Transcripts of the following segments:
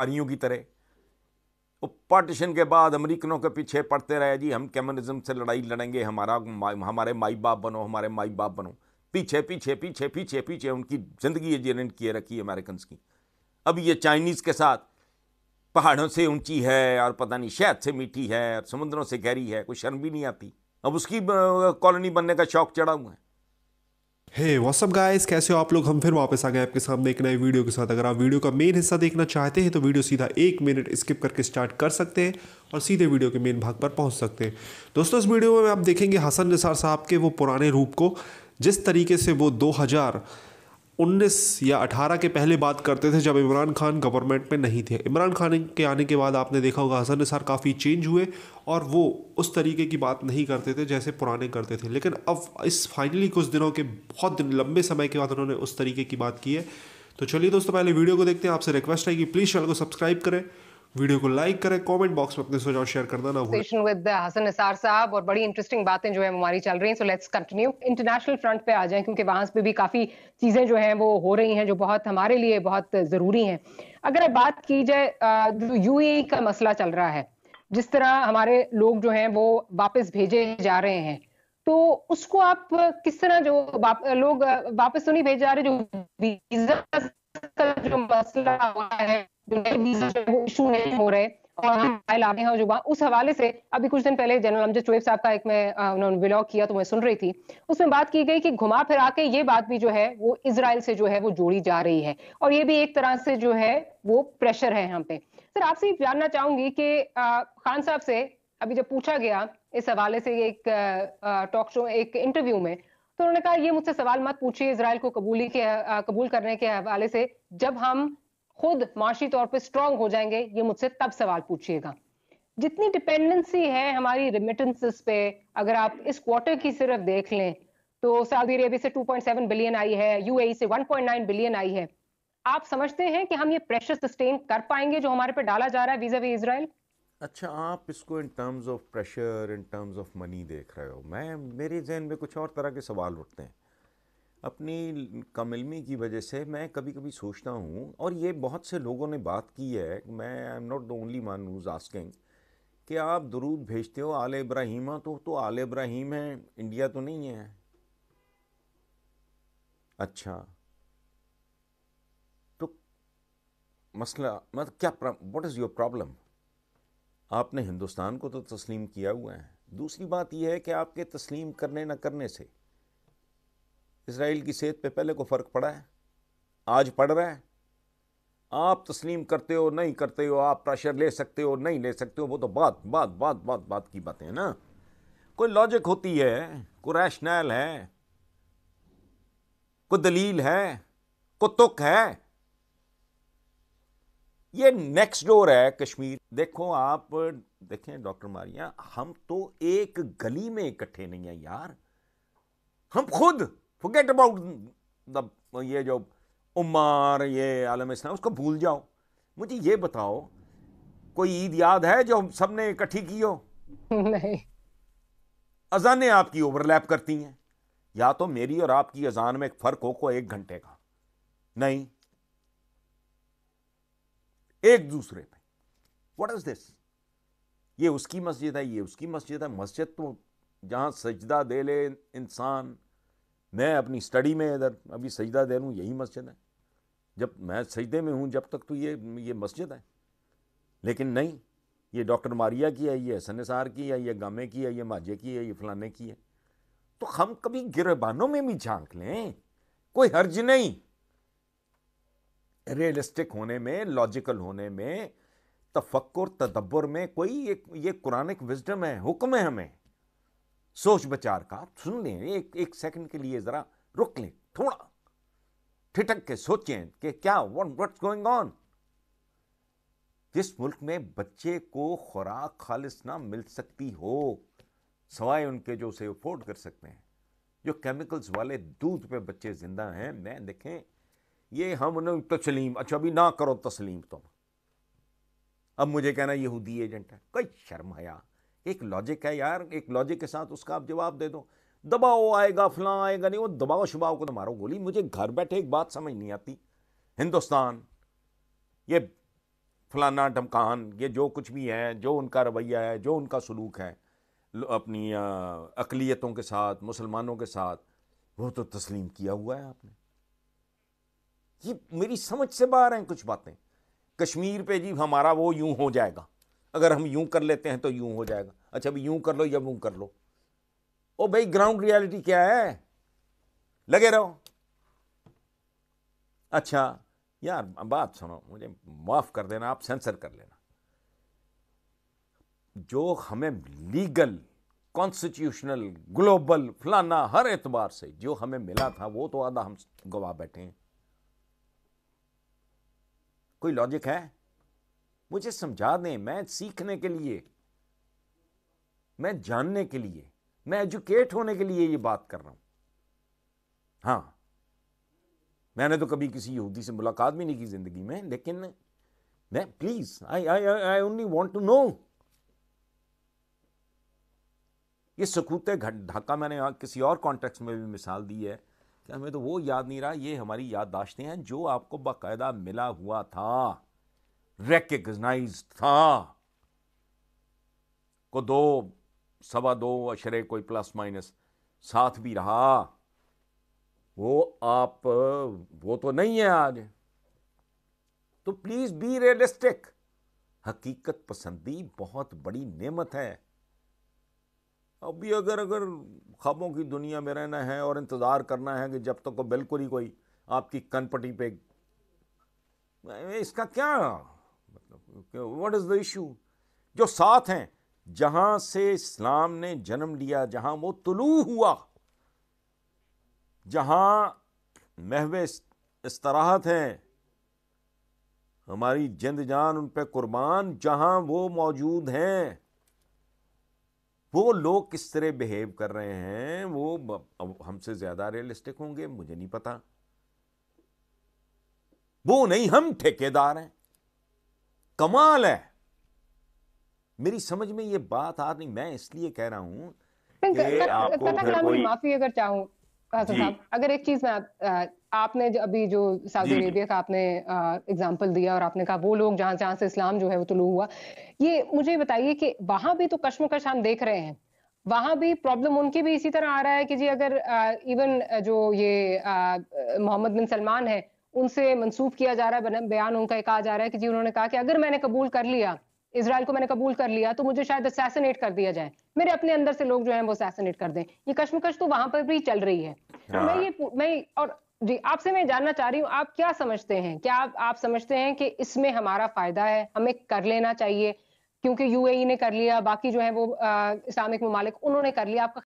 कारियों की तरह वो पार्टीशन के बाद अमरीकनों के पीछे पड़ते रहे जी हम कम्युनिज्म से लड़ाई लड़ेंगे हमारा हमारे माई बाप बनो हमारे माई बाप बनो पीछे पीछे पीछे पीछे पीछे उनकी ज़िंदगी एजेंट किए रखी है अमेरिकन की अब ये चाइनीज़ के साथ पहाड़ों से ऊंची है और पता नहीं शहद से मीठी है और समुद्रों से गहरी है कोई शर्म भी नहीं आती अब उसकी कॉलोनी बनने का शौक चढ़ा हुआ है हे व्हाट्सअप गाइस कैसे हो आप लोग हम फिर वापस आ गए आपके सामने एक नए वीडियो के साथ अगर आप वीडियो का मेन हिस्सा देखना चाहते हैं तो वीडियो सीधा एक मिनट स्किप करके स्टार्ट कर सकते हैं और सीधे वीडियो के मेन भाग पर पहुंच सकते हैं दोस्तों इस वीडियो में आप देखेंगे हसन निसार साहब के वो पुराने रूप को जिस तरीके से वो दो उन्नीस या अठारह के पहले बात करते थे जब इमरान खान गवर्नमेंट में नहीं थे इमरान खान के आने के बाद आपने देखा होगा हसन निसार काफ़ी चेंज हुए और वो उस तरीके की बात नहीं करते थे जैसे पुराने करते थे लेकिन अब इस फाइनली कुछ दिनों के बहुत दिन लंबे समय के बाद उन्होंने उस तरीके की बात की है तो चलिए दोस्तों पहले वीडियो को देखते हैं आपसे रिक्वेस्ट है कि प्लीज़ चैनल को सब्सक्राइब करें वीडियो को लाइक करें कमेंट बॉक्स में अपने सुझाव शेयर करना ना भूलें विद हसन निसार साहब और बड़ी इंटरेस्टिंग बातें जो है हमारी चल रही हैं so let's continue international front पे आ जाएं क्योंकि वहां पे भी काफी चीजें जो हैं वो हो रही हैं जो बहुत हमारे लिए बहुत जरूरी हैं अगर अब बात की जाए uh, जो यूएई e का मसला चल रहा है जिस तरह हमारे लोग जो हैं वो वापस भेजे जा रहे हैं तो उसको आप किस तरह जो लोग uh, वापस तो नहीं भेजे जा रहे जो वीजा का जो मसला हुआ है इशू नहीं हो रहे और हम हैं उस हवाले से अभी कुछ दिन पहले जनरल अमजद चुएब साहब का एक मैं उन्होंने ब्लॉग किया तो मैं सुन रही थी उसमें बात की गई कि घुमा फिरा के ये बात भी जो है वो इसराइल से जो है वो जोड़ी जा रही है और ये भी एक तरह से जो है वो प्रेशर है यहाँ पे सर आपसे जानना चाहूंगी कि खान साहब से अभी जब पूछा गया इस हवाले से एक टॉक शो एक इंटरव्यू में तो उन्होंने कहा ये मुझसे सवाल मत पूछिए इसराइल को कबूली के कबूल करने के हवाले से जब हम खुद माशी तौर पर स्ट्रांग हो जाएंगे ये मुझसे तब सवाल पूछिएगा जितनी डिपेंडेंसी है हमारी रिमिटेंसेस पे अगर आप इस क्वार्टर की सिर्फ देख लें तो सऊदी अरेबिया से 2.7 बिलियन आई है यूएई e से 1.9 बिलियन आई है आप समझते हैं कि हम ये प्रेशर सस्टेन कर पाएंगे जो हमारे पे डाला जा रहा है वीजा वी इसराइल अच्छा आप इसको in terms of pressure in terms of money देख रहे हो मैं मेरे जहन में कुछ और तरह के सवाल उठते हैं अपनी कमिलमी की वजह से मैं कभी कभी सोचता हूँ और ये बहुत से लोगों ने बात की है मैं I am not the only man who's asking कि आप दरूद भेजते हो आल इब्राहिमा तो तो आले इब्राहिम है इंडिया तो नहीं है अच्छा तो मसला मतलब क्या व्हाट इज़ योर प्रॉब्लम आपने हिंदुस्तान को तो तस्लीम किया हुआ है दूसरी बात यह है कि आपके तस्लीम करने न करने से इसराइल की सेहत पे पहले को फ़र्क पड़ा है आज पड़ रहा है आप तस्लीम करते हो नहीं करते हो आप प्रेशर ले सकते हो नहीं ले सकते हो वो तो बात बात बात बात बात की बातें हैं ना कोई लॉजिक होती है कोई रैशनल है कोई दलील है कोई तुक है ये नेक्स्ट डोर है कश्मीर देखो आप देखें डॉक्टर मारिया हम तो एक गली में इकट्ठे नहीं हैं यार हम खुद फुगेट अबाउट द ये जो उमर ये आलम इस्लाम उसको भूल जाओ मुझे ये बताओ कोई ईद याद है जो सब ने इकट्ठी की हो नहीं अजानें आपकी ओवरलैप करती हैं या तो मेरी और आपकी अजान में एक फर्क हो को एक घंटे का नहीं एक दूसरे पे व्हाट इज दिस ये उसकी मस्जिद है ये उसकी मस्जिद है मस्जिद तो जहां सजदा दे ले इंसान मैं अपनी स्टडी में इधर अभी सजदा दे लूँ यही मस्जिद है जब मैं सजदे में हूँ जब तक तो ये ये मस्जिद है लेकिन नहीं ये डॉक्टर मारिया की है ये सनसार की है ये गामे की है ये माजे की है ये फलाने की है तो हम कभी गिरबानों में भी झांक लें कोई हर्ज नहीं रियलिस्टिक होने में लॉजिकल होने में तफक् तदब्बर में कोई ये ये कुरानिक विजडम है हुक्म है हमें सोच विचार का सुन लें एक एक सेकंड के लिए ज़रा रुक लें थोड़ा ठिठक के सोचें कि क्या वट गोइंग ऑन जिस मुल्क में बच्चे को खुराक खालिश ना मिल सकती हो सवाए उनके जो उसे अफोर्ड कर सकते हैं जो केमिकल्स वाले दूध पे बच्चे ज़िंदा हैं मैं देखें ये हम उन्हें तस्लीम अच्छा अभी ना करो तस्लीम तुम अब मुझे कहना यहूदी एजेंट है कोई शर्म हया एक लॉजिक है यार एक लॉजिक के साथ उसका आप जवाब दे दो दबाव आएगा फलां आएगा नहीं वो दबाव शबाव को तो मारो गोली मुझे घर बैठे एक बात समझ नहीं आती हिंदुस्तान ये फलाना ढमकान ये जो कुछ भी है जो उनका रवैया है जो उनका सलूक है अपनी अकलीतों के साथ मुसलमानों के साथ वो तो तस्लीम किया हुआ है आपने ये मेरी समझ से बाहर हैं कुछ बातें कश्मीर पे जी हमारा वो यूं हो जाएगा अगर हम यूं कर लेते हैं तो यूं हो जाएगा अच्छा अभी यूं कर लो या यूं कर लो ओ भाई ग्राउंड रियलिटी क्या है लगे रहो अच्छा यार बात सुनो मुझे माफ़ कर देना आप सेंसर कर लेना जो हमें लीगल कॉन्स्टिट्यूशनल ग्लोबल फलाना हर एतबार से जो हमें मिला था वो तो आधा हम गवा बैठे हैं कोई लॉजिक है मुझे समझा दें मैं सीखने के लिए मैं जानने के लिए मैं एजुकेट होने के लिए ये बात कर रहा हूं हाँ मैंने तो कभी किसी यहूदी से मुलाकात भी नहीं की जिंदगी में लेकिन मैं please I I I only want to know ये सकूते ढाका मैंने किसी और कॉन्टेक्स्ट में भी मिसाल दी है कि हमें तो वो याद नहीं रहा ये हमारी याददाश्तें हैं जो आपको बाकायदा मिला हुआ था रेकग्नाइज था को दो सवा दो अशरे कोई प्लस माइनस साथ भी रहा वो आप वो तो नहीं है आज तो प्लीज़ बी रियलिस्टिक हकीकत पसंदी बहुत बड़ी नेमत है अभी अगर अगर ख्वाबों की दुनिया में रहना है और इंतज़ार करना है कि जब तक तो बिल्कुल ही कोई आपकी कनपटी पे इसका क्या वट इज़ द इशू जो साथ हैं जहां से इस्लाम ने जन्म लिया जहां वो तुलू हुआ जहां महवे इस्तराहत हैं हमारी जिंद जान उन पर कुर्बान जहां वो मौजूद हैं वो लोग किस तरह बिहेव कर रहे हैं वो हमसे ज़्यादा रियलिस्टिक होंगे मुझे नहीं पता वो नहीं हम ठेकेदार हैं कमाल है मेरी समझ में ये बात आ रही मैं इसलिए कह रहा हूं माफी अगर चाहूं अगर एक चीज मैं आपने जो अभी जो सऊदी अरेबिया का आपने एग्जाम्पल दिया और आपने कहा वो लोग जहां जहां से इस्लाम जो है वो तुलू तो हुआ ये मुझे बताइए कि वहां भी तो कश्मकश हम देख रहे हैं वहां भी प्रॉब्लम उनकी भी इसी तरह आ रहा है कि जी अगर आ, इवन जो ये मोहम्मद बिन सलमान है उनसे मंसूब किया जा रहा है बयान उनका एक आ जा रहा है कि जी उन्होंने कहा कि अगर मैंने कबूल कर लिया इसराइल को मैंने कबूल कर लिया तो मुझे शायद असैसिनेट कर दिया जाए मेरे अपने अंदर से लोग जो है वो असैसिनेट कर दें ये कश्मकश तो वहां पर भी चल रही है तो मैं हाँ। ये मैं और जी आपसे मैं जानना चाह रही हूँ आप क्या समझते हैं क्या आप, आप समझते हैं कि इसमें हमारा फायदा है हमें कर लेना चाहिए क्योंकि यूएई e ने कर लिया बाकी जो है वो इस्लामिक ममालिक उन्होंने कर लिया आपका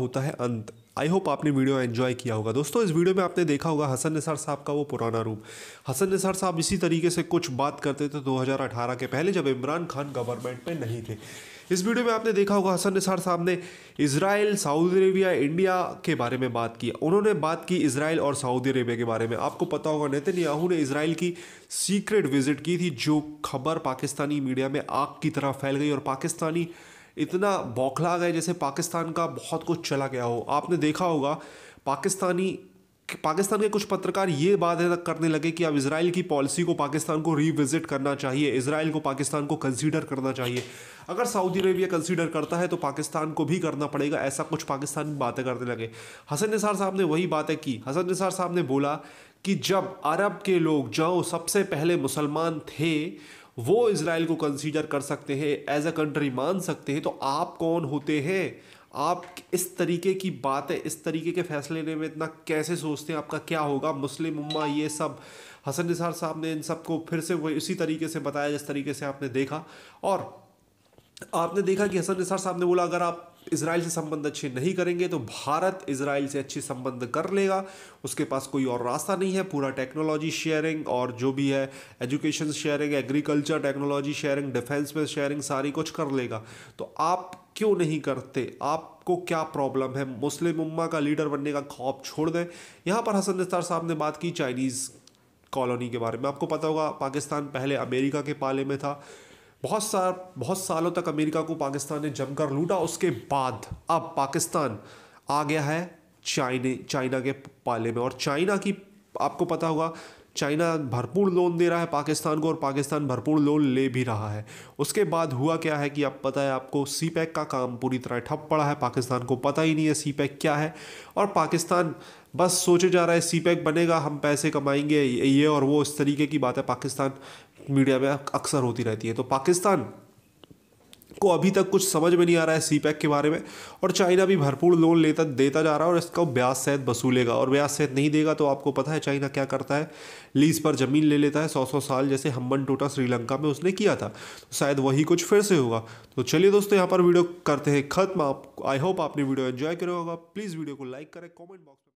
होता है अंत आई होप आपने वीडियो एंजॉय किया होगा दोस्तों इस वीडियो में आपने देखा होगा हसन निसार साहब का वो पुराना रूप हसन निसार साहब इसी तरीके से कुछ बात करते थे 2018 के पहले जब इमरान खान गवर्नमेंट में नहीं थे इस वीडियो में आपने देखा होगा हसन निसार साहब ने इसराइल सऊदी अरेबिया इंडिया के बारे में बात की उन्होंने बात की इसराइल और सऊदी अरेबिया के बारे में आपको पता होगा नितिन याहू ने इसराइल की सीक्रेट विजिट की थी जो खबर पाकिस्तानी मीडिया में आग की तरह फैल गई और पाकिस्तानी इतना बौखला गए जैसे पाकिस्तान का बहुत कुछ चला गया हो आपने देखा होगा पाकिस्तानी पाकिस्तान के कुछ पत्रकार ये बात तक करने लगे कि अब इसराइल की पॉलिसी को पाकिस्तान को रिविज़िट करना चाहिए इसराइल को पाकिस्तान को कंसीडर करना चाहिए अगर सऊदी अरेबिया कंसीडर करता है तो पाकिस्तान को भी करना पड़ेगा ऐसा कुछ पाकिस्तान बातें करने लगे हसन निसार साहब ने वही बातें की हसन निसार साहब ने बोला कि जब अरब के लोग जो सबसे पहले मुसलमान थे वो इसराइल को कंसीडर कर सकते हैं एज अ कंट्री मान सकते हैं तो आप कौन होते हैं आप इस तरीके की बातें इस तरीके के फैसले लेने में इतना कैसे सोचते हैं आपका क्या होगा मुस्लिम उम्मा ये सब हसन निसार साहब ने इन सबको फिर से वो इसी तरीके से बताया जिस तरीके से आपने देखा और आपने देखा कि हसन निसार साहब ने बोला अगर आप इसराइल से संबंध अच्छे नहीं करेंगे तो भारत इसराइल से अच्छे संबंध कर लेगा उसके पास कोई और रास्ता नहीं है पूरा टेक्नोलॉजी शेयरिंग और जो भी है education sharing agriculture technology sharing defence में शेयरिंग सारी कुछ कर लेगा तो आप क्यों नहीं करते आपको क्या प्रॉब्लम है मुस्लिम उम्मा का लीडर बनने का खौफ छोड़ दें यहाँ पर हसन दस्तार साहब ने बात की चाइनीज़ कॉलोनी के बारे में आपको पता होगा पाकिस्तान पहले अमेरिका के पाले में था बहुत सा बहुत सालों तक अमेरिका को पाकिस्तान ने जमकर लूटा उसके बाद अब पाकिस्तान आ गया है चाइने चाइना के पाले में और चाइना की आपको पता होगा चाइना भरपूर लोन दे रहा है पाकिस्तान को और पाकिस्तान भरपूर लोन ले भी रहा है उसके बाद हुआ क्या है कि आप पता है आपको सी पैक e का काम पूरी तरह ठप पड़ा है पाकिस्तान को पता ही नहीं है सी पैक e क्या है और पाकिस्तान बस सोचे जा रहा है सी पैक बनेगा हम पैसे कमाएंगे ये और वो इस तरीके की बातें पाकिस्तान मीडिया में अक्सर होती रहती है तो पाकिस्तान को अभी तक कुछ समझ में नहीं आ रहा है सी पैक के बारे में और चाइना भी भरपूर लोन लेता देता जा रहा है और इसका ब्याज सहित वसूलेगा और ब्याज सहित नहीं देगा तो आपको पता है चाइना क्या करता है लीज पर ज़मीन ले लेता है सौ सौ साल जैसे हम्बन टोटा श्रीलंका में उसने किया था तो शायद वही कुछ फिर से होगा तो चलिए दोस्तों यहाँ पर वीडियो करते हैं खत्म आप आई होप आपने वीडियो एन्जॉय करे होगा प्लीज़ वीडियो को लाइक करें कॉमेंट बॉक्स